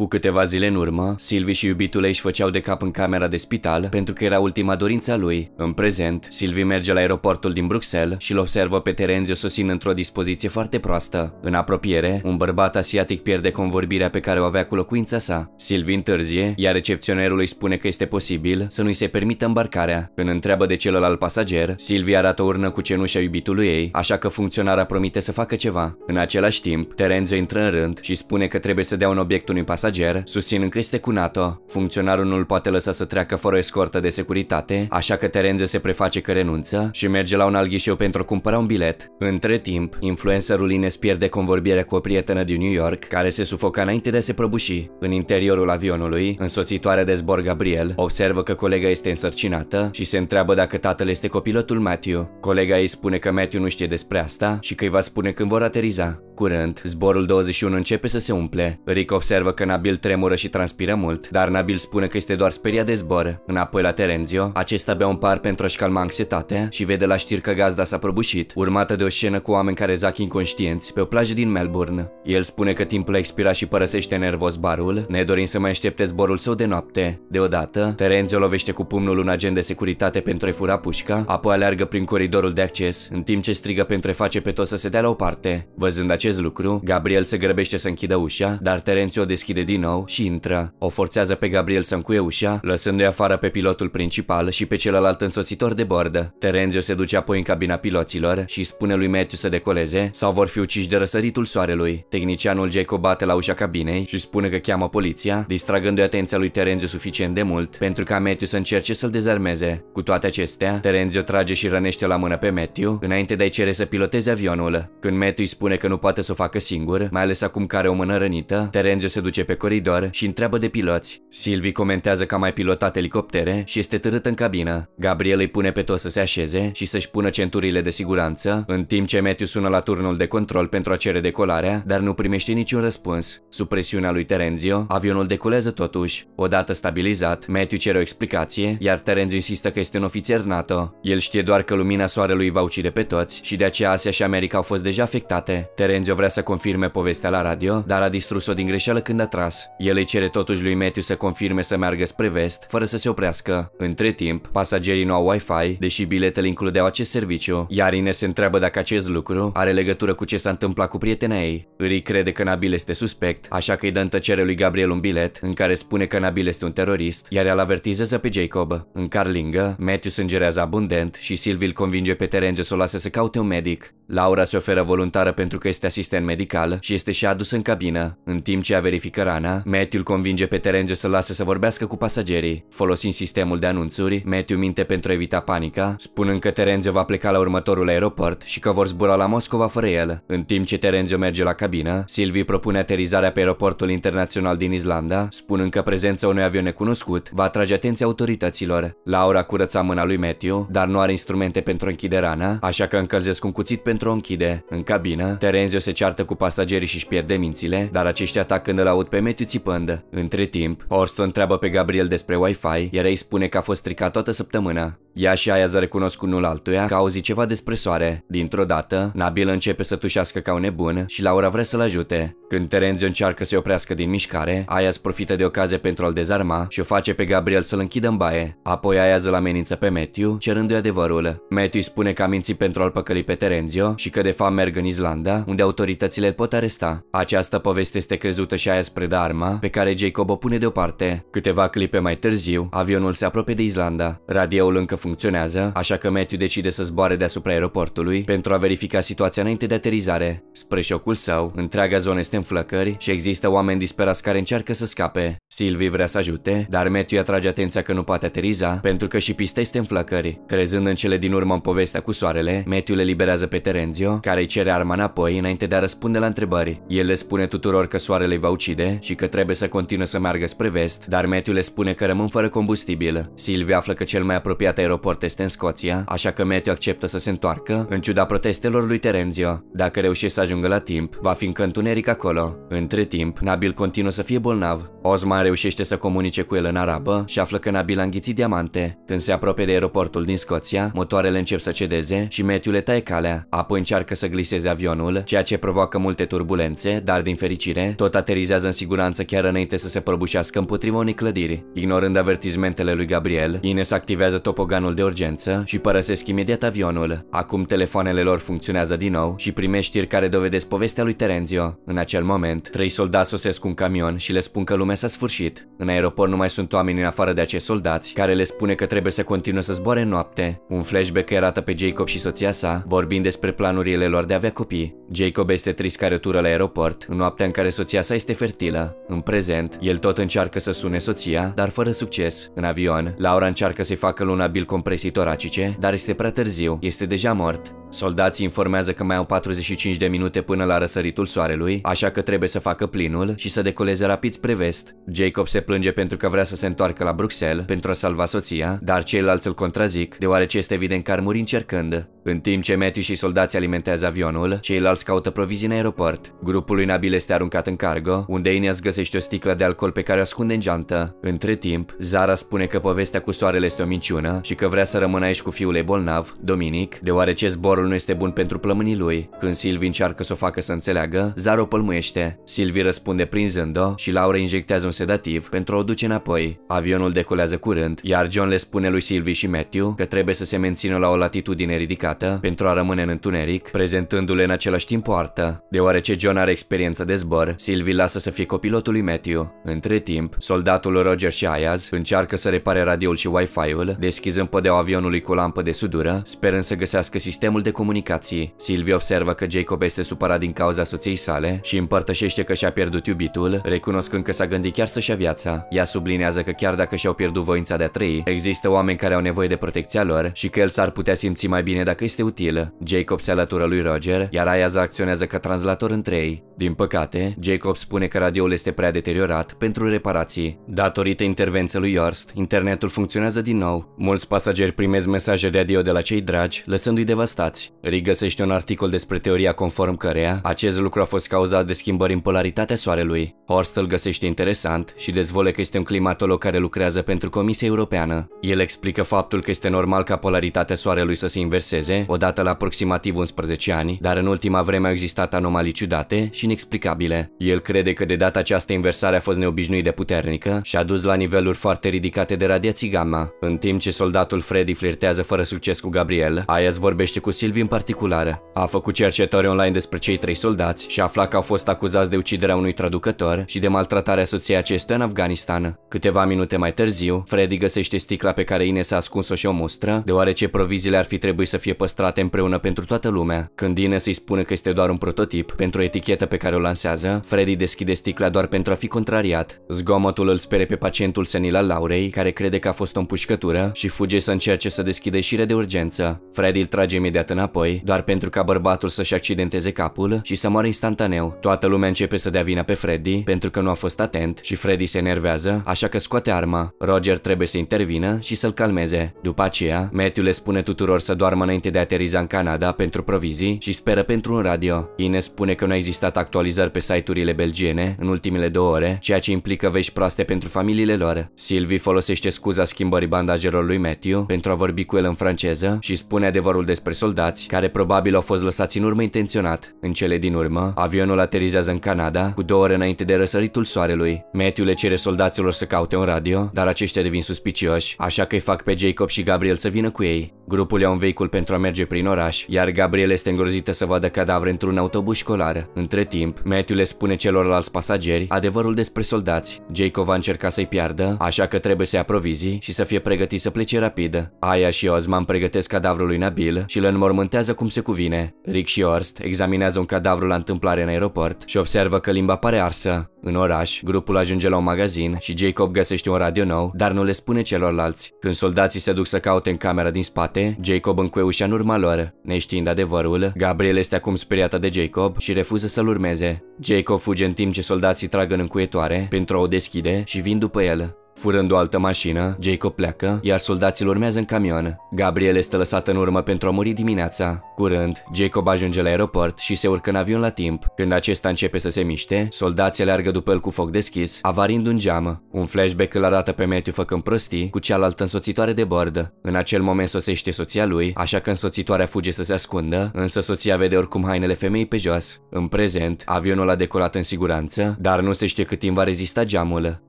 Cu câteva zile în urmă, Silvi și iubitul ei își făceau de cap în camera de spital pentru că era ultima dorință a lui. În prezent, Silvi merge la aeroportul din Bruxelles și îl observă pe Terenzio sosind într-o dispoziție foarte proastă. În apropiere, un bărbat asiatic pierde convorbirea pe care o avea cu locuința sa. Silvi întârzie, iar recepționerul îi spune că este posibil să nu-i se permită îmbarcarea. Când întreabă de celălalt pasager, Silvi arată o urnă cu cenușa iubitului ei, așa că funcționarea promite să facă ceva. În același timp, Terenzio intră în rând și spune că trebuie să dea un obiect unui pasager pasager, susținând că este cu NATO. Funcționarul nu-l poate lăsa să treacă fără escortă de securitate, așa că terenze se preface că renunță și merge la un alt ghișeu pentru a cumpăra un bilet. Între timp, influencerul Ines pierde convorbirea cu o prietenă din New York, care se sufoca înainte de a se prăbuși. În interiorul avionului, însoțitoarea de zbor Gabriel observă că colega este însărcinată și se întreabă dacă tatăl este copilotul Matthew. Colega ei spune că Matthew nu știe despre asta și că îi va spune când vor ateriza. Curând, zborul 21 începe să se umple. Rick observă că în Nabil tremură și transpiră mult, dar Nabil spune că este doar speria de zbor. Înapoi la Terenzio, acesta bea un par pentru a-și calma anxietatea și vede la știri că gazda s-a prăbușit, urmată de o scenă cu oameni care zac inconștienți pe o plajă din Melbourne. El spune că timpul a expirat și părăsește nervos barul, nedorind să mai aștepte zborul său de noapte. Deodată, Terenzio lovește cu pumnul un agent de securitate pentru a-i fura pușca, apoi aleargă prin coridorul de acces, în timp ce strigă pentru a face pe toți să se dea la o parte. Văzând acest lucru, Gabriel se grăbește să închidă ușa, dar Terenzio deschide deschide din nou și intră. O forțează pe Gabriel să încuie ușa, lăsându-i afară pe pilotul principal și pe celălalt însoțitor de bord. Terenzio se duce apoi în cabina piloților și spune lui Matthew să decoleze sau vor fi uciși de răsăritul soarelui. Tehnicianul Jacob bate la ușa cabinei și spune că cheamă poliția, distragându-i atenția lui Terenzio suficient de mult pentru ca Matthew să încerce să-l dezarmeze. Cu toate acestea, Terenzio trage și rănește la mână pe Matthew, înainte de a-i cere să piloteze avionul. Când Matthew îi spune că nu poate să o facă singur, mai ales acum că are o mână rănită, Terenzio se duce pe pe coridor și întreabă de piloți. Silvi comentează că a mai pilotat elicoptere și este târât în cabină. Gabriel îi pune pe toți să se așeze și să-și pună centurile de siguranță, în timp ce Matthew sună la turnul de control pentru a cere decolarea, dar nu primește niciun răspuns. Sub presiunea lui Terenzio, avionul decolează totuși. Odată stabilizat, Matthew cere o explicație, iar Terenzio insistă că este un ofițer NATO. El știe doar că lumina soarelui va ucide pe toți și de aceea Asia și America au fost deja afectate. Terenzio vrea să confirme povestea la radio, dar a distrus-o din greșeală când a tras Taras. El îi cere totuși lui Matthew să confirme să meargă spre vest, fără să se oprească. Între timp, pasagerii nu au Wi-Fi, deși biletele includeau acest serviciu, iar Ines se întreabă dacă acest lucru are legătură cu ce s-a întâmplat cu prietena ei. Îi crede că Nabil este suspect, așa că îi dă în tăcere lui Gabriel un bilet în care spune că Nabil este un terorist, iar el avertizează pe Jacob. În Carlingă, Matthew sângerează abundent și Silvi îl convinge pe Terence să o lase să caute un medic. Laura se oferă voluntară pentru că este asistent medical și este și adus în cabină, în timp ce a verifică rana, Matthew îl convinge pe Terence să lase să vorbească cu pasagerii. Folosind sistemul de anunțuri, Matthew minte pentru a evita panica, spunând că Terence va pleca la următorul aeroport și că vor zbura la Moscova fără el. În timp ce Terence merge la cabină, Silvi propune aterizarea pe aeroportul internațional din Islanda, spunând că prezența unui avion necunoscut va atrage atenția autorităților. Laura curăța mâna lui Matthew, dar nu are instrumente pentru a închide rana, așa că încălzesc un cuțit pentru a o închide. În cabină, Terenzio se ceartă cu pasagerii și își pierde mințile, dar aceștia atacând îl aud pe Prometiu țipândă. Între timp, Orson întreabă pe Gabriel despre Wi-Fi, iar ei spune că a fost stricat toată săptămâna. Ea și Ayaz recunosc unul altuia că auzi ceva despre soare. Dintr-o dată, Nabil începe să tușească ca un nebun și Laura vrea să-l ajute. Când Terenzio încearcă să-i oprească din mișcare, Ayaz profită de ocazie pentru a-l dezarma și o face pe Gabriel să-l închidă în baie. Apoi Ayaz îl amenință pe Matthew, cerându-i adevărul. Matthew spune că a mințit pentru a-l păcăli pe Terenzio și că de fapt merg în Islanda, unde autoritățile îl pot aresta. Această poveste este crezută și Ayaz spre de arma, pe care Jacob o pune deoparte. Câteva clipe mai târziu, avionul se apropie de Islanda. Radioul încă funcționează, așa că Matthew decide să zboare deasupra aeroportului pentru a verifica situația înainte de aterizare. Spre șocul său, întreaga zonă este în flăcări și există oameni disperați care încearcă să scape. Sylvie vrea să ajute, dar Matthew atrage atenția că nu poate ateriza pentru că și pista este în flăcări. Crezând în cele din urmă în povestea cu soarele, Matthew le liberează pe Terenzio, care îi cere arma înapoi înainte de a răspunde la întrebări. El le spune tuturor că soarele îi va ucide, și că trebuie să continue să meargă spre vest, dar Matthew le spune că rămân fără combustibil. Silvia află că cel mai apropiat aeroport este în Scoția, așa că Matthew acceptă să se întoarcă, în ciuda protestelor lui Terenzio. Dacă reușește să ajungă la timp, va fi încă întuneric acolo. Între timp, Nabil continuă să fie bolnav. Osman reușește să comunice cu el în arabă și află că Nabil a înghițit diamante. Când se apropie de aeroportul din Scoția, motoarele încep să cedeze și Matthew le taie calea, apoi încearcă să gliseze avionul, ceea ce provoacă multe turbulențe, dar din fericire, tot aterizează în siguranță chiar înainte să se prăbușească împotriva unei clădiri. Ignorând avertizmentele lui Gabriel, Ines activează topoganul de urgență și părăsesc imediat avionul. Acum telefoanele lor funcționează din nou și primești știri care dovedesc povestea lui Terenzio. În acel moment, trei soldați sosesc un camion și le spun că lumea s-a sfârșit. În aeroport nu mai sunt oameni în afară de acești soldați, care le spune că trebuie să continue să zboare noapte. Un flashback care arată pe Jacob și soția sa, vorbind despre planurile lor de a avea copii. Jacob este trist care tură la aeroport, în noaptea în care soția sa este fertilă imposibilă. În prezent, el tot încearcă să sune soția, dar fără succes. În avion, Laura încearcă să-i facă bil compresitor acice, dar este prea târziu, este deja mort. Soldații informează că mai au 45 de minute până la răsăritul soarelui, așa că trebuie să facă plinul și să decoleze rapid spre vest. Jacob se plânge pentru că vrea să se întoarcă la Bruxelles pentru a salva soția, dar ceilalți îl contrazic, deoarece este evident că ar muri încercând. În timp ce Matthew și soldații alimentează avionul, ceilalți caută provizii în aeroport. Grupul lui Nabil este aruncat în cargo, unde Ineas găsește o sticlă de alcool pe care o ascunde în geantă. Între timp, Zara spune că povestea cu soarele este o minciună și că vrea să rămână aici cu fiul ei bolnav, Dominic, deoarece zborul Darul nu este bun pentru plămânii lui. Când Silvi încearcă să o facă să înțeleagă, Zar o pălmuiește. Silvi răspunde prinzând-o și Laura injectează un sedativ pentru a o duce înapoi. Avionul decolează curând, iar John le spune lui Silvi și Matthew că trebuie să se mențină la o latitudine ridicată pentru a rămâne în întuneric, prezentându-le în același timp poartă. Deoarece John are experiență de zbor, Silvi lasă să fie copilotul lui Matthew. Între timp, soldatul Roger și Ayaz încearcă să repare radioul și Wi-Fi-ul, deschizând pădeaua avionului cu lampă de sudură, sperând să găsească sistemul de comunicații. Silvia observă că Jacob este supărat din cauza soției sale și împărtășește că și-a pierdut iubitul, recunoscând că s-a gândit chiar să-și ia viața. Ea sublinează că chiar dacă și-au pierdut voința de a trăi, există oameni care au nevoie de protecția lor și că el s-ar putea simți mai bine dacă este util. Jacob se alătură lui Roger, iar Ayaza acționează ca translator între ei. Din păcate, Jacob spune că radioul este prea deteriorat pentru reparații. Datorită intervenției lui Yorst, internetul funcționează din nou. Mulți pasageri primesc mesaje de adio de la cei dragi, lăsându-i devastați morți. Rigăsește un articol despre teoria conform căreia acest lucru a fost cauzat de schimbări în polaritatea Soarelui. Horst îl găsește interesant și dezvole că este un climatolog care lucrează pentru Comisia Europeană. El explică faptul că este normal ca polaritatea Soarelui să se inverseze, odată la aproximativ 11 ani, dar în ultima vreme au existat anomalii ciudate și inexplicabile. El crede că de data aceasta inversarea a fost neobișnuit de puternică și a dus la niveluri foarte ridicate de radiații gamma. În timp ce soldatul Freddy flirtează fără succes cu Gabriel, Ayaz vorbește cu Silvia Shelby în particular, A făcut cercetări online despre cei trei soldați și a aflat că au fost acuzați de uciderea unui traducător și de maltratarea soției acestuia în Afganistan. Câteva minute mai târziu, Freddy găsește sticla pe care Ines a ascuns-o și o mustră, deoarece proviziile ar fi trebuit să fie păstrate împreună pentru toată lumea. Când Ines îi spune că este doar un prototip pentru o etichetă pe care o lansează, Freddy deschide sticla doar pentru a fi contrariat. Zgomotul îl spere pe pacientul senil al Laurei, care crede că a fost o împușcătură și fuge să încerce să deschide șire de urgență. Freddy îl trage imediat înapoi, doar pentru ca bărbatul să-și accidenteze capul și să moară instantaneu. Toată lumea începe să dea vina pe Freddy pentru că nu a fost atent și Freddy se enervează, așa că scoate arma. Roger trebuie să intervină și să-l calmeze. După aceea, Matthew le spune tuturor să doarmă înainte de a ateriza în Canada pentru provizii și speră pentru un radio. Ines spune că nu a existat actualizări pe site-urile belgiene în ultimele două ore, ceea ce implică vești proaste pentru familiile lor. Sylvie folosește scuza schimbării bandajelor lui Matthew pentru a vorbi cu el în franceză și spune adevărul despre soldat soldați, care probabil au fost lăsați în urmă intenționat. În cele din urmă, avionul aterizează în Canada cu două ore înainte de răsăritul soarelui. Matthew le cere soldaților să caute un radio, dar aceștia devin suspicioși, așa că îi fac pe Jacob și Gabriel să vină cu ei. Grupul ia un vehicul pentru a merge prin oraș, iar Gabriel este îngrozită să vadă cadavre într-un autobuz școlar. Între timp, Matthew le spune celorlalți pasageri adevărul despre soldați. Jacob va încerca să-i piardă, așa că trebuie să ia provizii și să fie pregătit să plece rapid. Aia și Ozman pregătesc cadavrul lui Nabil și îl înmormântă înmormântează cum se cuvine. Rick și Orst examinează un cadavru la întâmplare în aeroport și observă că limba pare arsă. În oraș, grupul ajunge la un magazin și Jacob găsește un radio nou, dar nu le spune celorlalți. Când soldații se duc să caute în camera din spate, Jacob încuie ușa în urma lor. Neștiind adevărul, Gabriel este acum speriată de Jacob și refuză să-l urmeze. Jacob fuge în timp ce soldații trag în încuietoare pentru a o deschide și vin după el. Furând o altă mașină, Jacob pleacă, iar soldații urmează în camion. Gabriel este lăsată în urmă pentru a muri dimineața. Curând, Jacob ajunge la aeroport și se urcă în avion la timp. Când acesta începe să se miște, soldații aleargă după el cu foc deschis, avarind un geam. Un flashback îl arată pe Matthew făcând prostii cu cealaltă însoțitoare de bord. În acel moment sosește soția lui, așa că însoțitoarea fuge să se ascundă, însă soția vede oricum hainele femeii pe jos. În prezent, avionul a decolat în siguranță, dar nu se știe cât timp va rezista geamul.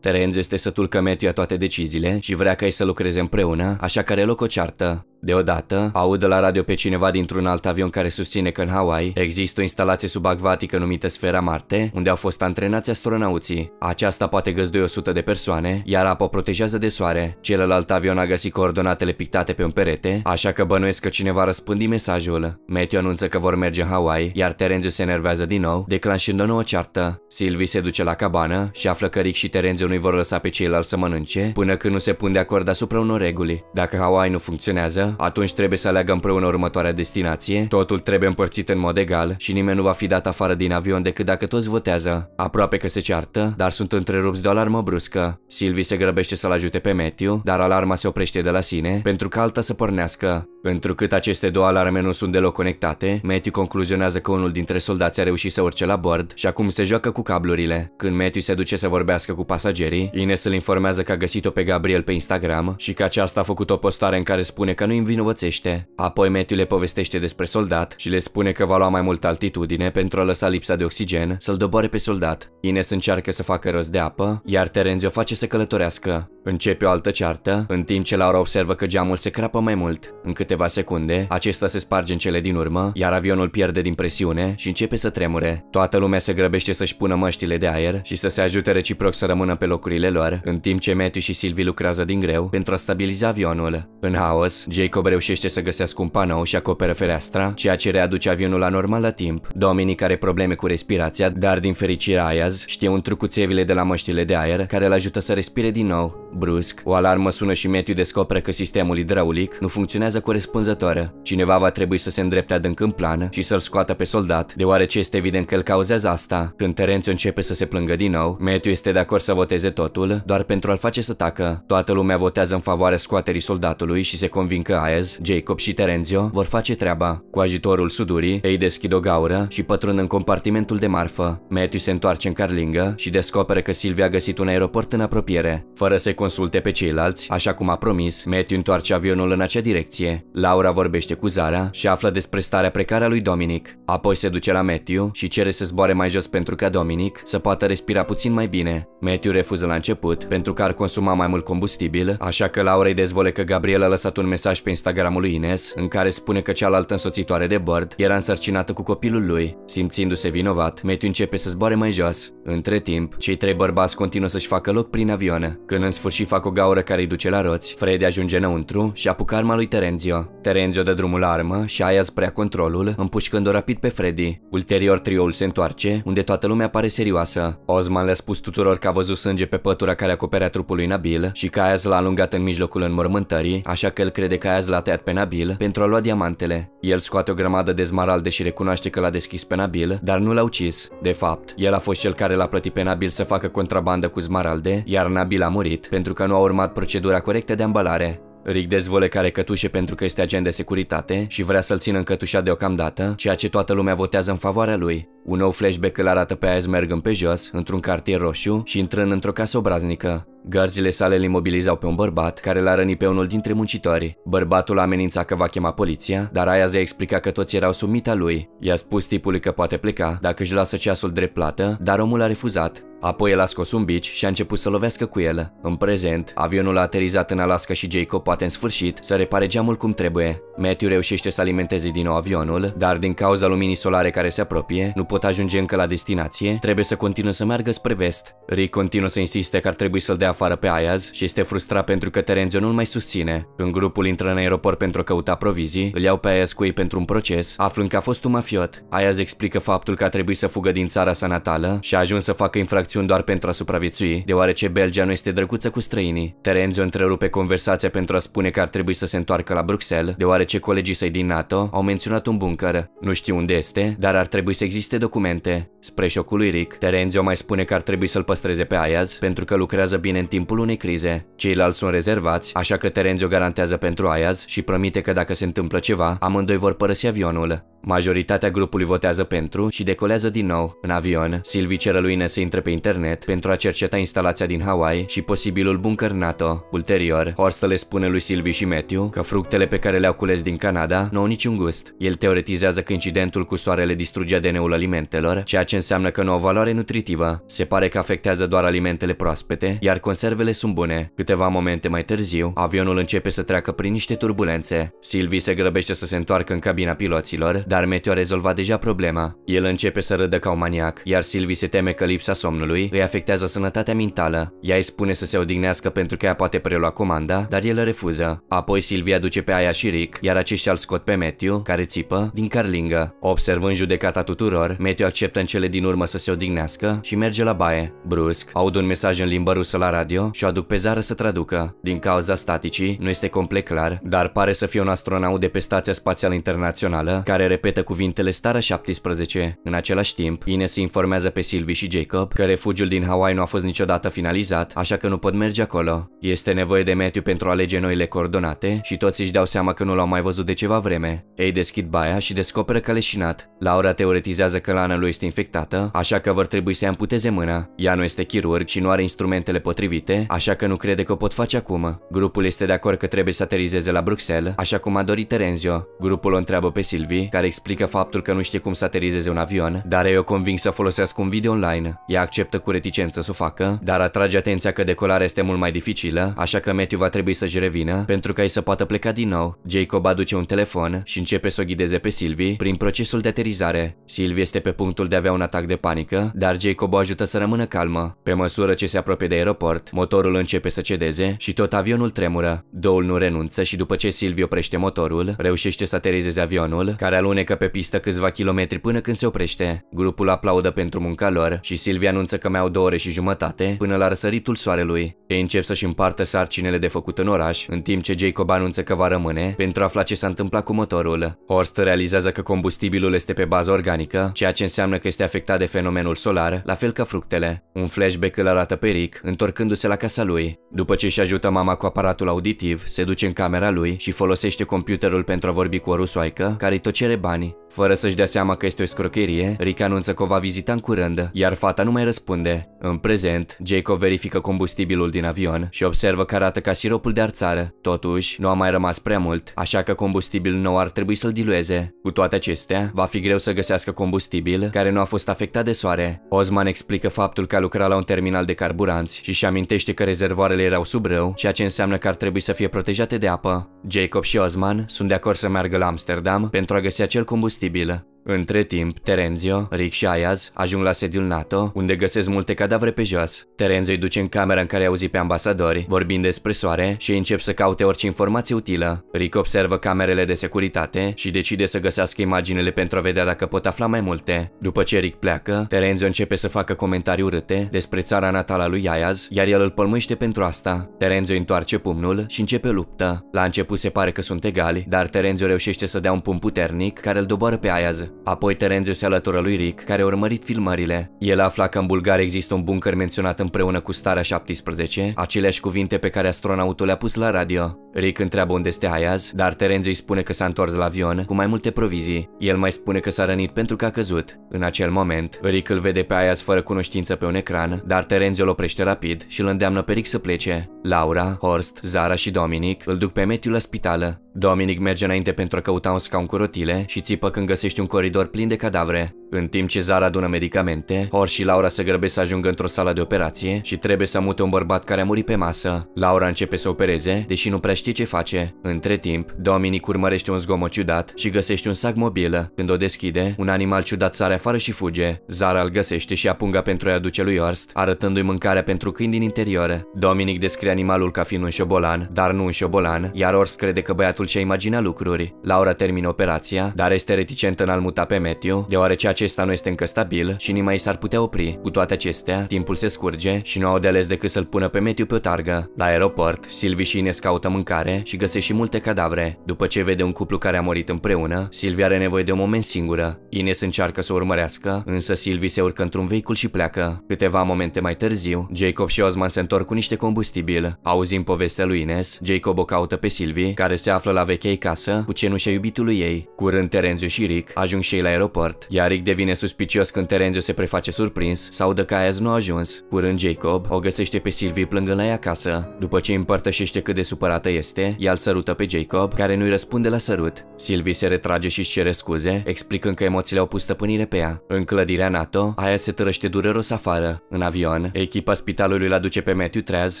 Terenzo este sătul că Matthew toate deciziile și vrea ca ei să lucreze împreună, așa că are loc o ceartă. Deodată, audă la radio pe cineva dintr-un alt avion care susține că în Hawaii există o instalație subacvatică numită Sfera Marte, unde au fost antrenați astronauții. Aceasta poate găzdui 100 de persoane, iar apa o protejează de soare. Celălalt avion a găsit coordonatele pictate pe un perete, așa că bănuiesc că cineva răspândi mesajul. Meteo anunță că vor merge în Hawaii, iar Terenziu se enervează din nou, declanșând o nouă ceartă. Silvi se duce la cabană și află că Rick și Terenziu nu-i vor lăsa pe ceilalți să mănânce, până când nu se pun de acord asupra unor reguli. Dacă Hawaii nu funcționează, atunci trebuie să aleagă împreună următoarea destinație, totul trebuie împărțit în mod egal și nimeni nu va fi dat afară din avion decât dacă toți votează. Aproape că se ceartă, dar sunt întrerupți de o alarmă bruscă. Silvi se grăbește să-l ajute pe Matthew, dar alarma se oprește de la sine pentru că alta să pornească. Întrucât aceste două alarme nu sunt deloc conectate, Matthew concluzionează că unul dintre soldați a reușit să urce la bord și acum se joacă cu cablurile. Când Matthew se duce să vorbească cu pasagerii, Ines îl informează că a găsit-o pe Gabriel pe Instagram și că aceasta a făcut o postare în care spune că nu-i învinovățește. Apoi Matthew le povestește despre soldat și le spune că va lua mai multă altitudine pentru a lăsa lipsa de oxigen să-l doboare pe soldat. Ines încearcă să facă rost de apă, iar o face să călătorească. Începe o altă ceartă, în timp ce Laura observă că geamul se crapă mai mult. În câteva secunde, acesta se sparge în cele din urmă, iar avionul pierde din presiune și începe să tremure. Toată lumea se grăbește să-și pună măștile de aer și să se ajute reciproc să rămână pe locurile lor, în timp ce Matthew și Sylvie lucrează din greu pentru a stabiliza avionul. În haos, Jake Jacob reușește să găsească un panou și acoperă fereastra, ceea ce readuce avionul la normal la timp. Dominic are probleme cu respirația, dar din fericire Ayaz știe un truc cu țevile de la măștile de aer care îl ajută să respire din nou. Brusc, o alarmă sună și Matthew descoperă că sistemul hidraulic nu funcționează corespunzătoare. Cineva va trebui să se îndrepte adânc în plană și să-l scoată pe soldat, deoarece este evident că îl cauzează asta. Când Terențiu începe să se plângă din nou, Matthew este de acord să voteze totul, doar pentru a-l face să tacă. Toată lumea votează în favoarea scoaterii soldatului și se convin că Aez, Jacob și Terenzio vor face treaba. Cu ajutorul sudurii, ei deschid o gaură și pătrund în compartimentul de marfă. Matthew se întoarce în carlingă și descoperă că Silvia a găsit un aeroport în apropiere. Fără să consulte pe ceilalți, așa cum a promis, Matthew întoarce avionul în acea direcție. Laura vorbește cu Zara și află despre starea precară a lui Dominic. Apoi se duce la Matthew și cere să zboare mai jos pentru ca Dominic să poată respira puțin mai bine. Matthew refuză la început pentru că ar consuma mai mult combustibil, așa că Laura îi dezvole că Gabriel a lăsat un mesaj pe Instagramul lui Ines în care spune că cealaltă însoțitoare de bord era însărcinată cu copilul lui. Simțindu-se vinovat, Matthew începe să zboare mai jos. Între timp, cei trei bărbați continuă să-și facă loc prin avion. Când în sfârșit și fac o gaură care îi duce la roți. Freddy ajunge înăuntru și apucă arma lui Terenzio. Terenzio dă drumul la armă și aia prea controlul, împușcând-o rapid pe Freddy. Ulterior, trioul se întoarce, unde toată lumea pare serioasă. Osman le-a spus tuturor că a văzut sânge pe pătura care acoperea trupul lui Nabil și că aia l-a alungat în mijlocul înmormântării, așa că el crede că aia l-a tăiat pe Nabil pentru a lua diamantele. El scoate o grămadă de smaralde și recunoaște că l-a deschis pe Nabil, dar nu l-a ucis. De fapt, el a fost cel care l-a plătit pe Nabil să facă contrabandă cu smaralde, iar Nabil a murit pentru pentru că nu a urmat procedura corectă de ambalare. Rick dezvolă care cătușe pentru că este agent de securitate și vrea să-l țină în cătușa deocamdată, ceea ce toată lumea votează în favoarea lui. Un nou flashback îl arată pe Ice mergând pe jos, într-un cartier roșu și intrând într-o casă obraznică. Gărzile sale îl imobilizau pe un bărbat care l-a rănit pe unul dintre muncitori. Bărbatul a amenințat că va chema poliția, dar Ayaz i-a explicat că toți erau sub mita lui. I-a spus tipului că poate pleca dacă își lasă ceasul drept plată, dar omul a refuzat. Apoi el a scos un bici și a început să lovească cu el. În prezent, avionul a aterizat în Alaska și Jacob poate în sfârșit să repare geamul cum trebuie. Matthew reușește să alimenteze din nou avionul, dar din cauza luminii solare care se apropie, nu pot ajunge încă la destinație, trebuie să continue să meargă spre vest. Rick continuă să insiste că ar trebui să-l dea afară pe Ayaz și este frustrat pentru că Terenzio nu-l mai susține. Când grupul intră în aeroport pentru a căuta provizii, îl iau pe Ayaz cu ei pentru un proces, aflând că a fost un mafiot. Ayaz explică faptul că a trebuit să fugă din țara sa natală și a ajuns să facă infracțiuni doar pentru a supraviețui, deoarece Belgia nu este drăguță cu străinii. Terenzio întrerupe conversația pentru a spune că ar trebui să se întoarcă la Bruxelles, deoarece colegii săi din NATO au menționat un bunker. Nu știu unde este, dar ar trebui să existe documente. Spre șocul lui Rick, Terenzio mai spune că ar trebui să-l păstreze pe Ayaz pentru că lucrează bine în timpul unei crize, ceilalți sunt rezervați, așa că Terenzio garantează pentru Ayaz și promite că dacă se întâmplă ceva, amândoi vor părăsi avionul. Majoritatea grupului votează pentru și decolează din nou în avion. Silvi ceră lui Ine să intre pe internet pentru a cerceta instalația din Hawaii și posibilul bunker NATO. Ulterior, Horst le spune lui Silvi și Matthew că fructele pe care le-au cules din Canada nu au niciun gust. El teoretizează că incidentul cu soarele distruge ADN-ul alimentelor, ceea ce înseamnă că nu au valoare nutritivă. Se pare că afectează doar alimentele proaspete, iar conservele sunt bune. Câteva momente mai târziu, avionul începe să treacă prin niște turbulențe. Silvi se grăbește să se întoarcă în cabina piloților, dar Meteo a rezolvat deja problema. El începe să râdă ca un maniac, iar Silvi se teme că lipsa somnului îi afectează sănătatea mentală. Ea îi spune să se odihnească pentru că ea poate prelua comanda, dar el refuză. Apoi Silvi aduce pe Aia și Rick, iar aceștia îl scot pe Meteo, care țipă, din carlingă. Observând judecata tuturor, Meteo acceptă în cele din urmă să se odihnească și merge la baie. Brusc, aud un mesaj în limbă rusă la radio și o aduc pe Zara să traducă. Din cauza staticii, nu este complet clar, dar pare să fie un astronaut de pe Stația Spațială Internațională, care repetă cuvintele starea 17. În același timp, Ines informează pe Sylvie și Jacob că refugiul din Hawaii nu a fost niciodată finalizat, așa că nu pot merge acolo. Este nevoie de Matthew pentru a alege noile coordonate și toți își dau seama că nu l-au mai văzut de ceva vreme. Ei deschid baia și descoperă leșinat. Laura teoretizează că lana lui este infectată, așa că vor trebui să-i amputeze mâna. Ea nu este chirurg și nu are instrumentele potrivite, așa că nu crede că o pot face acum. Grupul este de acord că trebuie să aterizeze la Bruxelles, așa cum a dorit Terenzio. Grupul o întreabă pe Silvi, care explică faptul că nu știe cum să aterizeze un avion, dar o conving să folosească un video online. Ea acceptă cu reticență să o facă, dar atrage atenția că decolarea este mult mai dificilă, așa că Matthew va trebui să-și revină pentru ca ei să poată pleca din nou. Jacob aduce un telefon și începe să o ghideze pe Sylvie prin procesul de aterizare. Sylvie este pe punctul de a avea un atac de panică, dar Jacob o ajută să rămână calmă. Pe măsură ce se apropie de aeroport, motorul începe să cedeze și tot avionul tremură. Doul nu renunță și după ce Sylvie oprește motorul, reușește să aterizeze avionul, care alune alunecă pe pistă câțiva kilometri până când se oprește. Grupul aplaudă pentru munca lor și Silvia anunță că mai au două ore și jumătate până la răsăritul soarelui. Ei încep să-și împartă sarcinele de făcut în oraș, în timp ce Jacob anunță că va rămâne pentru a afla ce s-a întâmplat cu motorul. Horst realizează că combustibilul este pe bază organică, ceea ce înseamnă că este afectat de fenomenul solar, la fel ca fructele. Un flashback îl arată pe Rick, întorcându-se la casa lui. După ce își ajută mama cu aparatul auditiv, se duce în camera lui și folosește computerul pentru a vorbi cu o rusoaică, care îi tot cere banii. Fără să-și dea seama că este o scrocherie, Rick anunță că o va vizita în curând, iar fata nu mai răspunde. În prezent, Jacob verifică combustibilul din avion și observă că arată ca siropul de arțară. Totuși, nu a mai rămas prea mult, așa că combustibilul nou ar trebui să-l dilueze. Cu toate acestea, va fi greu să găsească combustibil care nu a fost afectat de soare. Osman explică faptul că a lucrat la un terminal de carburanți și își amintește că rezervoarele erau sub râu, ceea ce înseamnă că ar trebui să fie protejate de apă. Jacob și Osman sunt de acord să meargă la Amsterdam pentru a găsi acel combustibil între timp, Terenzio, Rick și Ayaz ajung la sediul NATO, unde găsesc multe cadavre pe jos. Terenzio îi duce în camera în care auzi pe ambasadori, vorbind despre soare și încep să caute orice informație utilă. Rick observă camerele de securitate și decide să găsească imaginele pentru a vedea dacă pot afla mai multe. După ce Rick pleacă, Terenzio începe să facă comentarii urâte despre țara natală a lui Ayaz, iar el îl pălmâște pentru asta. Terenzio întoarce pumnul și începe luptă. La început se pare că sunt egali, dar Terenzio reușește să dea un pumn puternic care îl doboară pe Ayaz. Apoi Terenziu se alătură lui Rick, care a urmărit filmările. El afla că în Bulgaria există un bunker menționat împreună cu starea 17, aceleași cuvinte pe care astronautul le-a pus la radio. Rick întreabă unde este Hayaz, dar Terenziu îi spune că s-a întors la avion cu mai multe provizii. El mai spune că s-a rănit pentru că a căzut. În acel moment, Rick îl vede pe Hayaz fără cunoștință pe un ecran, dar Terenziu îl oprește rapid și îl îndeamnă pe Rick să plece. Laura, Horst, Zara și Dominic îl duc pe Matthew la spitală. Dominic merge înainte pentru a căuta un scaun cu rotile și țipă când găsește un corp coridor plin de cadavre. În timp ce Zara adună medicamente, Hor și Laura se grăbesc să ajungă într-o sală de operație și trebuie să mute un bărbat care a murit pe masă. Laura începe să opereze, deși nu prea știe ce face. Între timp, Dominic urmărește un zgomot ciudat și găsește un sac mobil. Când o deschide, un animal ciudat sare afară și fuge. Zara îl găsește și apunga pentru a-i aduce lui Orst, arătându-i mâncarea pentru câini din interior. Dominic descrie animalul ca fiind un șobolan, dar nu un șobolan, iar Orst crede că băiatul și-a imaginat lucruri. Laura termină operația, dar este reticentă în al muta pe Matthew, deoarece acesta nu este încă stabil și nimai s-ar putea opri. Cu toate acestea, timpul se scurge și nu au de ales decât să-l pună pe Matthew pe o targă. La aeroport, Silvi și Ines caută mâncare și găsește și multe cadavre. După ce vede un cuplu care a murit împreună, Silvi are nevoie de un moment singură. Ines încearcă să o urmărească, însă Silvi se urcă într-un vehicul și pleacă. Câteva momente mai târziu, Jacob și Osman se întorc cu niște combustibil. Auzim povestea lui Ines, Jacob o caută pe Silvi, care se află la vechei casă cu cenușa iubitului ei. Curând Terenziu și Rick ajung ajung și ei la aeroport, iar Rick devine suspicios când Terenzo se preface surprins sau dacă că Ayaz nu a ajuns. Curând Jacob o găsește pe Sylvie plângând la ea acasă. După ce împărtășește cât de supărată este, ea îl sărută pe Jacob, care nu-i răspunde la sărut. Sylvie se retrage și își cere scuze, explicând că emoțiile au pus stăpânire pe ea. În clădirea NATO, aia se târăște dureros afară. În avion, echipa spitalului îl aduce pe Matthew Treaz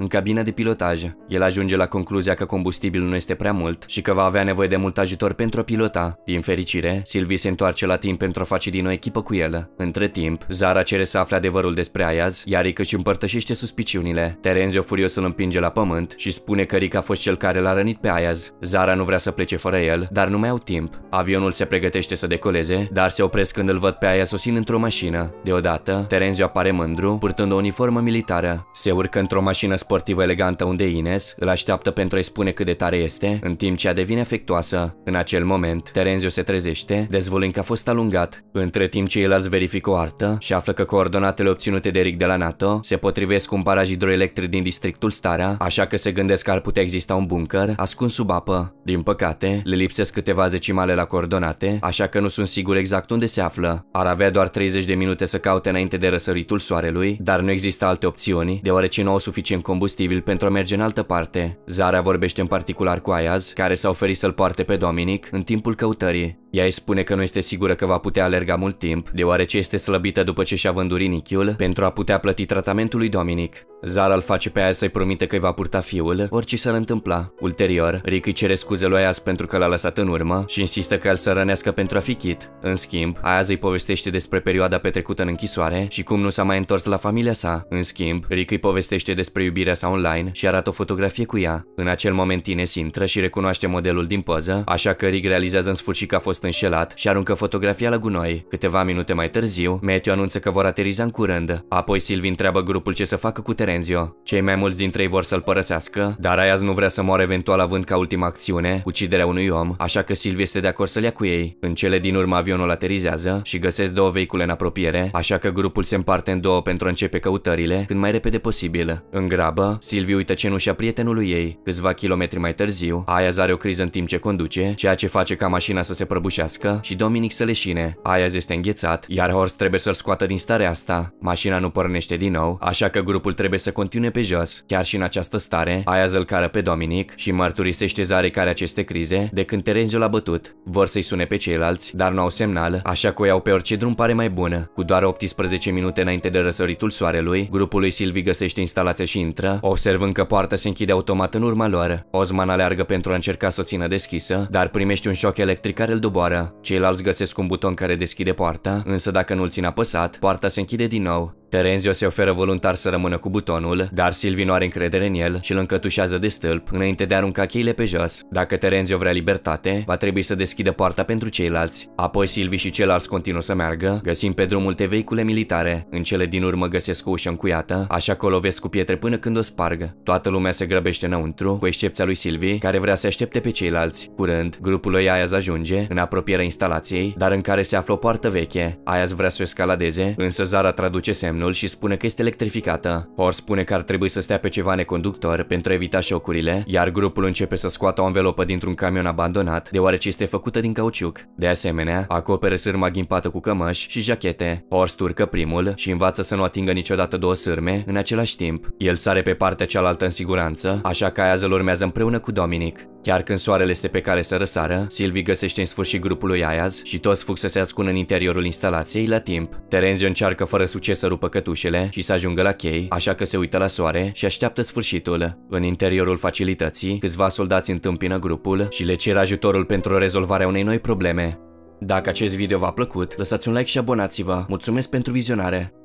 în cabina de pilotaj. El ajunge la concluzia că combustibilul nu este prea mult și că va avea nevoie de mult ajutor pentru a pilota. Din fericire, Sylvie se întoarce întoarce la timp pentru a face din nou echipă cu el. Între timp, Zara cere să afle adevărul despre Ayaz, iar Rick își împărtășește suspiciunile. Terenzio furios îl împinge la pământ și spune că Rick a fost cel care l-a rănit pe Ayaz. Zara nu vrea să plece fără el, dar nu mai au timp. Avionul se pregătește să decoleze, dar se opresc când îl văd pe Ayaz sosind într-o mașină. Deodată, Terenzio apare mândru, purtând o uniformă militară. Se urcă într-o mașină sportivă elegantă unde Ines îl așteaptă pentru a-i spune cât de tare este, în timp ce ea devine afectuoasă. În acel moment, Terenzio se trezește, dezvolând a fost alungat, între timp ați verifică o artă și află că coordonatele obținute de Rick de la NATO se potrivesc cu un paraj hidroelectric din districtul Starea, așa că se gândesc că ar putea exista un bunker ascuns sub apă. Din păcate, le lipsesc câteva zecimale la coordonate, așa că nu sunt sigur exact unde se află. Ar avea doar 30 de minute să caute înainte de răsăritul soarelui, dar nu există alte opțiuni, deoarece nu au suficient combustibil pentru a merge în altă parte. Zara vorbește în particular cu Ayaz, care s-a oferit să-l poarte pe Dominic în timpul căutării. Ea îi spune că nu este sigură că va putea alerga mult timp, deoarece este slăbită după ce și-a vândurit nichiul pentru a putea plăti tratamentul lui Dominic. Zara îl face pe aia să-i promite că îi va purta fiul, orice s-ar întâmpla. Ulterior, Rick îi cere scuze lui Ayaz pentru că l-a lăsat în urmă și insistă că el să rănească pentru a fi chit. În schimb, Ayaz îi povestește despre perioada petrecută în închisoare și cum nu s-a mai întors la familia sa. În schimb, Rick îi povestește despre iubirea sa online și arată o fotografie cu ea. În acel moment Ines intră și recunoaște modelul din poză, așa că Rick realizează în sfârșit că a fost fost înșelat și aruncă fotografia la gunoi. Câteva minute mai târziu, Matthew anunță că vor ateriza în curând. Apoi Sylvie întreabă grupul ce să facă cu Terenzio. Cei mai mulți dintre ei vor să-l părăsească, dar Ayaz nu vrea să moară eventual având ca ultima acțiune uciderea unui om, așa că Silvi este de acord să-l ia cu ei. În cele din urmă avionul aterizează și găsesc două vehicule în apropiere, așa că grupul se împarte în două pentru a începe căutările cât mai repede posibil. În grabă, Silvi uită cenușa prietenului ei. Câțiva kilometri mai târziu, Ayaz are o criză în timp ce conduce, ceea ce face ca mașina să se prăbușească prăbușească și Dominic să leșine. Ayaz este înghețat, iar Horst trebuie să-l scoată din starea asta. Mașina nu pornește din nou, așa că grupul trebuie să continue pe jos. Chiar și în această stare, Ayaz îl cară pe Dominic și mărturisește care aceste crize de când Terenziu l-a bătut. Vor să-i sune pe ceilalți, dar nu au semnal, așa că o iau pe orice drum pare mai bună. Cu doar 18 minute înainte de răsăritul soarelui, grupul lui Silvi găsește instalația și intră, observând că poarta se închide automat în urma lor. Osman aleargă pentru a încerca să o țină deschisă, dar primește un șoc electric care îl dubă coboară. Ceilalți găsesc un buton care deschide poarta, însă dacă nu-l țin apăsat, poarta se închide din nou. Terenzio se oferă voluntar să rămână cu butonul, dar Silvi nu are încredere în el și îl încătușează de stâlp înainte de a arunca cheile pe jos. Dacă Terenzio vrea libertate, va trebui să deschidă poarta pentru ceilalți. Apoi Silvi și ceilalți continuă să meargă, găsind pe drum multe vehicule militare. În cele din urmă găsesc o ușă încuiată, așa că o lovesc cu pietre până când o sparg. Toată lumea se grăbește înăuntru, cu excepția lui Silvi, care vrea să aștepte pe ceilalți. Curând, grupul lui Aiaz ajunge, în apropierea instalației, dar în care se află o poartă veche. Ayaz vrea să o escaladeze, însă Zara traduce semn somnul și spune că este electrificată. Or spune că ar trebui să stea pe ceva neconductor pentru a evita șocurile, iar grupul începe să scoată o învelopă dintr-un camion abandonat, deoarece este făcută din cauciuc. De asemenea, acoperă sârma ghimpată cu cămăși și jachete. Horst urcă primul și învață să nu atingă niciodată două sârme în același timp. El sare pe partea cealaltă în siguranță, așa că Aiazel urmează împreună cu Dominic. Chiar când soarele este pe care să răsară, Silvi găsește în sfârșit grupul lui Ayaz și toți fug să se ascundă în interiorul instalației la timp. Terenzio încearcă fără succes să rupă cătușele și să ajungă la chei, așa că se uită la soare și așteaptă sfârșitul. În interiorul facilității, câțiva soldați întâmpină grupul și le cer ajutorul pentru rezolvarea unei noi probleme. Dacă acest video v-a plăcut, lăsați un like și abonați-vă. Mulțumesc pentru vizionare!